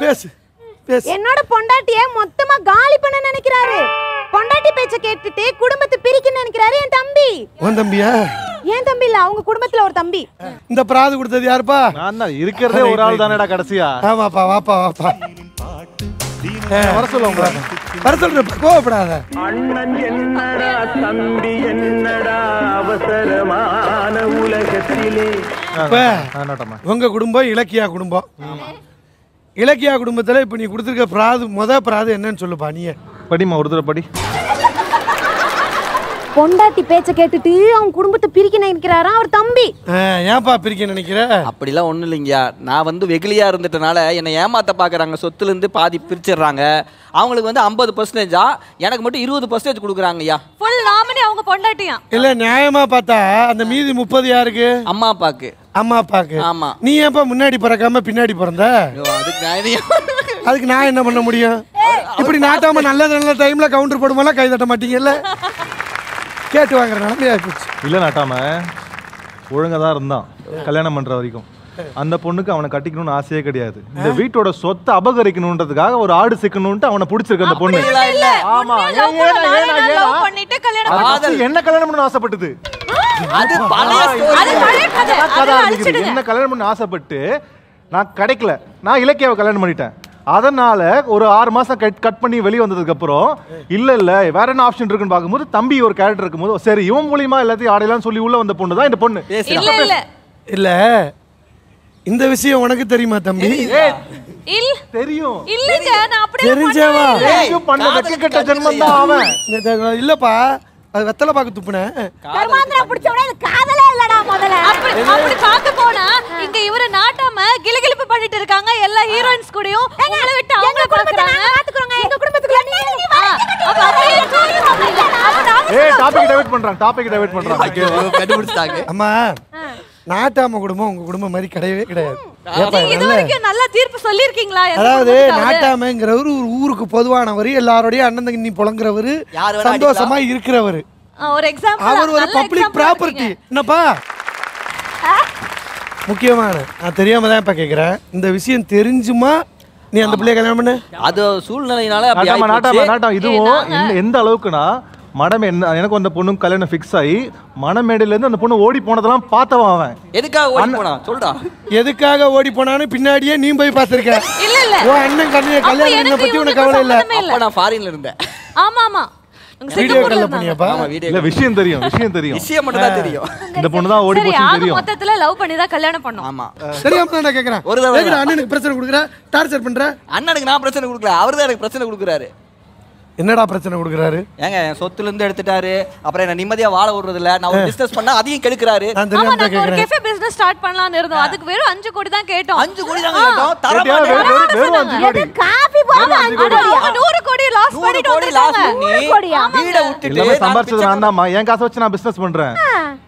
பேசு பேசு என்னோட பொண்டாட்டிய மொத்தமா காலி பண்ண நினைக்கிறாரு பொண்டாட்டி பேச்ச கேட்டுட்டு குடும்பத்தை பிரிக்க நினைக்கிறாரு என் தம்பி உன் தம்பியா ஏன் தம்பி இல்ல அவங்க குடும்பத்துல ஒரு தம்பி இந்த பிராது கொடுத்தது யாருப்பா நான் இருக்கிறதே ஒரு ஆள் தானடா கடைசியா ஆமாப்பா வாப்பா வாப்பா வர சொல்ல உங்கள வர சொல்ற கோவப்படாத அண்ணன் என்னடா தம்பி என்னடா அவசரமான உலகத்திலே உங்க குடும்பம் இலக்கியா குடும்பம் இலக்கியா குடும்பத்தில் இப்போ நீ கொடுத்துருக்க பிராது மொத பிராது என்னன்னு சொல்லுப்பா நீ படிமா தடவை படி பொண்டாட்டி பேச்ச கேட்டுட்டு அவன் குடும்பத்தை பிரிக்க நினைக்கிறாரா அவர் தம்பி ஏன்பா பிரிக்க நினைக்கிற அப்படிலாம் ஒன்றும் இல்லைங்கயா நான் வந்து வெகுலியா இருந்துட்டனால என்னை ஏமாத்த பார்க்குறாங்க சொத்துலேருந்து பாதி பிரிச்சிடுறாங்க அவங்களுக்கு வந்து ஐம்பது பர்சன்டேஜா எனக்கு மட்டும் இருபது பர்சன்டேஜ் கொடுக்குறாங்கய்யா ஃபுல் நாமினி அவங்க பொண்டாட்டியா இல்லை நியாயமாக பார்த்தா அந்த மீதி முப்பது யாருக்கு அம்மா அப்பாக்கு அம்மா அப்பாக்கு ஆமா நீ ஏன்பா முன்னாடி பிறக்காம பின்னாடி பிறந்த அதுக்கு நான் என்ன பண்ண முடியும் இப்படி நாட்டாம நல்ல நல்ல டைம்ல கவுண்டர் போடும்போல கை தட்ட மாட்டீங்கல்ல கேட்டு வாங்குற நிலைமையா போச்சு இல்ல நாட்டாம ஒழுங்கா தான் இருந்தான் கல்யாணம் பண்ற வரைக்கும் அந்த பொண்ணுக்கு அவனை கட்டிக்கணும்னு ஆசையே கிடையாது இந்த வீட்டோட சொத்தை அபகரிக்கணும்ன்றதுக்காக ஒரு ஆடு சிக்கணும்ட்டு அவனை பிடிச்சிருக்கு அந்த பொண்ணு ஆமா என்ன கல்யாணம் பண்ணு ஆசைப்பட்டது அது பழைய அது பழைய கதை அது அழிச்சிடுங்க என்ன கல்யாணம் பண்ண ஆசைப்பட்டு நான் கிடைக்கல நான் இலக்கியாவை கல்யாணம் பண்ணிட்டேன் அதனால ஒரு ஆறு மாசம் கட் கட் பண்ணி வெளியே வந்ததுக்கு அப்புறம் இல்ல இல்ல வேற என்ன ஆப்ஷன் இருக்குன்னு பார்க்கும்போது தம்பி ஒரு கேரக்டர் இருக்கும்போது சரி இவன் மூலியமா எல்லாத்தையும் ஆடையலாம் சொல்லி உள்ள வந்த பொண்ணு தான் இந்த பொண்ணு இல்ல இல்ல இந்த விஷயம் உனக்கு தெரியுமா தம்பி இல்ல தெரியும் இல்லங்க நான் அப்படியே தெரிஞ்சவா பண்ண கட்ட ஜென்மம் தான் அவன் இல்லப்பா அது வெத்தலை பாக்கு துப்புனேன் கர்மாந்திரம் பிடிச்ச உடனே இது காதலே இல்லடா முதல்ல அப்படி அப்படி பார்க்க போனா இங்க இவர நாட்டாம கிளகிளப்பு பண்ணிட்டு இருக்காங்க எல்லா ஹீரோயின்ஸ் கூடயும் உங்களை விட்டு அவங்க பாக்குறாங்க நாங்க எங்க குடும்பத்துக்கு நீ நீ ஏய் டாபிக் டைவர்ட் பண்றாங்க டாபிக் டைவர்ட் பண்றாங்க கண்டுபிடிச்சாங்க அம்மா நாட்டாம குடும்பம் உங்க குடும்பம் மாதிரி கிடையவே கிடையாது அதாவது ஒரு ஊருக்கு பொதுவானவர் சந்தோஷமா ஒரு பப்ளிக் என்னப்பா முக்கியமான நான் இப்ப கேக்குறேன் இந்த விஷயம் தெரிஞ்சுமா நீ அந்த பிள்ளைய கல்யாணம் பண்ணு அது சூழ்நிலையினால நாட்டம் இதுவும் எந்த அளவுக்குனா மடம் என்ன எனக்கு அந்த பொண்ணும் கல்யாணம் ஃபிக்ஸ் ஆகி மணமேடையிலேருந்து அந்த பொண்ணு ஓடி போனதெல்லாம் பார்த்தவன் அவன் எதுக்காக ஓடி போனா சொல்றா எதுக்காக ஓடி போனான்னு பின்னாடியே நீ போய் பார்த்துருக்க இல்ல இல்ல ஓ அண்ணன் கல்யாணம் என்ன பத்தி உனக்கு கவலை இல்ல நான் ஃபாரின்ல இருந்தேன் ஆமா ஆமா விஷயம் தெரியும் விஷயம் தெரியும் விஷயம் தெரியும் இந்த பொண்ணு தான் ஓடி லவ் கல்யாணம் ஆமா சரி நான் கேக்குறேன் ஒரு அண்ணனுக்கு பிரச்சனை பண்ற அண்ணனுக்கு நான் பிரச்சனை தான் எனக்கு பிரச்சனை குடுக்குறாரு என்னடா பிரச்சனை கொடுக்குறாரு ஏங்க என் சொத்துல இருந்து எடுத்துட்டாரு அப்புறம் என்ன நிம்மதியா வாழ விடுறது இல்ல நான் ஒரு பிசினஸ் பண்ணா அதையும் கெடுக்குறாரு நான் பிசினஸ் ஸ்டார்ட் பண்ணலாம்னு இருந்தோம் அதுக்கு வெறும் 5 கோடி தான் கேட்டோம் 5 கோடி தான் கேட்டோம் தர கோடி காபி போட 100 கோடி லாஸ் பண்ணிட்டு வந்துட்டாங்க 100 கோடி வீட விட்டுட்டு சம்பாரிச்சது நான் என் காசு வச்சு நான் பிசினஸ் பண்றேன்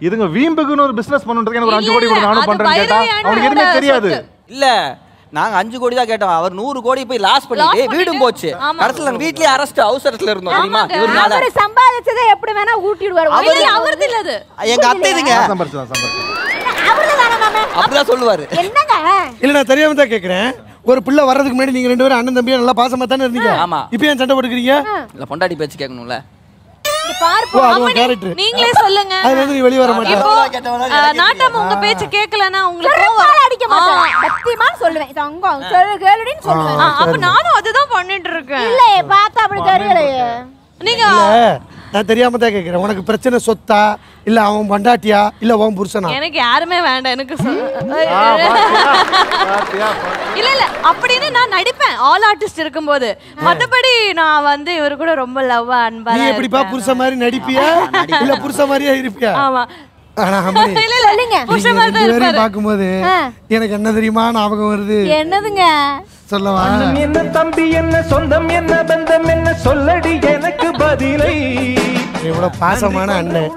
இதுங்க வீம்புக்குன்னு ஒரு பிசினஸ் பண்ணுறதுக்கு எனக்கு ஒரு 5 கோடி கொடுங்க நானும் பண்றேன்னு கேட்டா அவனுக்கு எதுமே தெரியாது இல்ல நாங்க அஞ்சு கோடி தான் கேட்டோம் அவர் நூறு கோடி போய் லாஸ் பண்ணிட்டு வீடும் போச்சு கடத்துல வீட்லயே அரஸ்ட் அவசரத்துல இருந்தோம் தெரியுமா இவருனால அவர் சம்பாதிச்சதை எப்படி வேணா அவர் எங்க அத்தை சம்பாதிச்சதா சம்பாதிச்சதா அப்படிதான் சொல்லுவாரு என்னங்க இல்ல நான் தெரியாம தான் கேக்குறேன் ஒரு பிள்ளை வர்றதுக்கு முன்னாடி நீங்க ரெண்டு பேரும் அண்ணன் தம்பியா நல்லா பாசமா தானே இருந்தீங்க ஆமா இப்போ ஏன் சண்டை போட்டுக்கிறீங்க இல்ல பொண்டாடி பேச்சு கேட்கணும்ல நீங்களே சொல்லுங்க நாட்டம் நீ வெளிய வர உங்க பேச்சு கேட்கலன்னா உங்களுக்கு அடிக்க மாட்டேன் சத்தியமா சொல்லுவேன் சங்கம் கேளுடின்னு சொல்லுவேன் அப்ப நானும் அதுதான் பண்ணிட்டு இருக்கேன் இல்ல பார்த்தா அப்படி தெரியலையே நீங்க நான் தெரியாம தான் கேக்குறேன் உனக்கு பிரச்சனை சொத்தா இல்ல அவன் பண்டாட்டியா இல்ல அவன் புருஷனா எனக்கு யாருமே வேண்டாம் எனக்கு இல்ல இல்ல அப்படின்னு நான் நடிப்பேன் ஆல் ஆர்டிஸ்ட் இருக்கும்போது மத்தபடி நான் வந்து இவர் கூட ரொம்ப லவ் அன்பா நீ எப்படிப்பா புருஷ மாதிரி நடிப்பியா இல்ல புருஷ மாதிரியா இருப்பியா ஆமா பாக்கும்போது எனக்கு என்ன தெரியுமா ஞாபகம் வருது என்னதுங்க சொல்லவா என்ன தம்பி என்ன சொந்தம் என்ன பந்தம் என்ன சொல்லடி எனக்கு பதிலை இவ்வளவு பாசமான அண்ணன்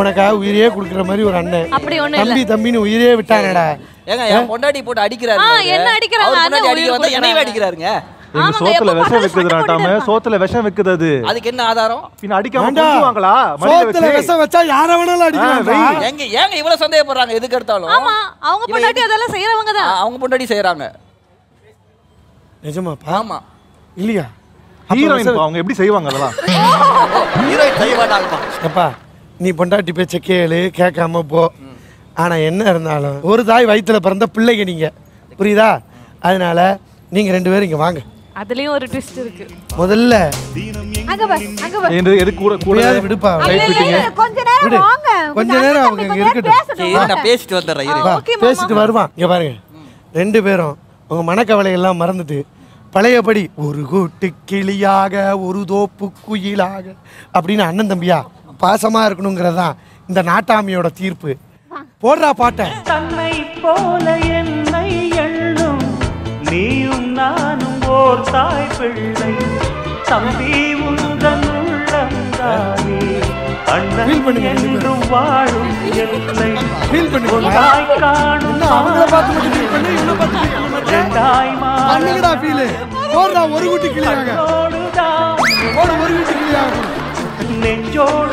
உனக்காக உயிரே குடுக்கற மாதிரி ஒரு அண்ணன் அப்படி தம்பி தம்பின்னு உயிரே விட்டானடா ஏங்க பொண்டாடி போட்டு அடிக்கிறாரு என்ன அடிக்கிறாங்க அடிக்கிறாருங்க எங்க சோத்துல விஷம் வைக்குது நாட்டாம சோத்துல விஷம் வைக்குது அது அதுக்கு என்ன ஆதாரம் பின்ன அடிக்காம கொல்லுவாங்களா சோத்துல விஷம் வச்சா யார வேணாலும் அடிக்கலாம் எங்க ஏங்க இவ்வளவு சந்தேகப்படுறாங்க எதுக்கு எடுத்தாலும் ஆமா அவங்க பொண்டாட்டி அதெல்லாம் செய்யறவங்க தான் அவங்க பொண்டாட்டி செய்யறாங்க நிஜமா ஆமா இல்லையா ஹீரோயின் அவங்க எப்படி செய்வாங்க அதெல்லாம் ஹீரோயின் மாட்டாங்க அப்பா நீ பொண்டாட்டி பேச்ச கேளு கேட்காம போ ஆனா என்ன இருந்தாலும் ஒரு தாய் வயிற்றுல பிறந்த பிள்ளைங்க நீங்க புரியுதா அதனால நீங்க ரெண்டு பேரும் இங்க வாங்க அதுலயும் ஒரு ட்விஸ்ட் இருக்கு முதல்ல அங்க என்று எது கூட கூட விடுப்பா லைட் ஃபிட்டிங் கொஞ்ச நேரம் அவங்க கொஞ்ச இருக்கட்டும் பேசிட்டு வந்துடுறேன் இரு பேசிட்டு வருவான் இங்க பாருங்க ரெண்டு பேரும் உங்க மனக்கவலை எல்லாம் மறந்துட்டு பழையபடி ஒரு கூட்டு கிளியாக ஒரு தோப்பு குயிலாக அப்படின்னு அண்ணன் தம்பியா பாசமா இருக்கணுங்கிறதான் இந்த நாட்டாமையோட தீர்ப்பு போடுறா பாட்டை தன்னை போல என்ன ஓர் தாய் பிள்ளை தம்பி உந்தன் வாழும் எல்லை ஒன்றாய் காணும் மாறும் நெஞ்சோடு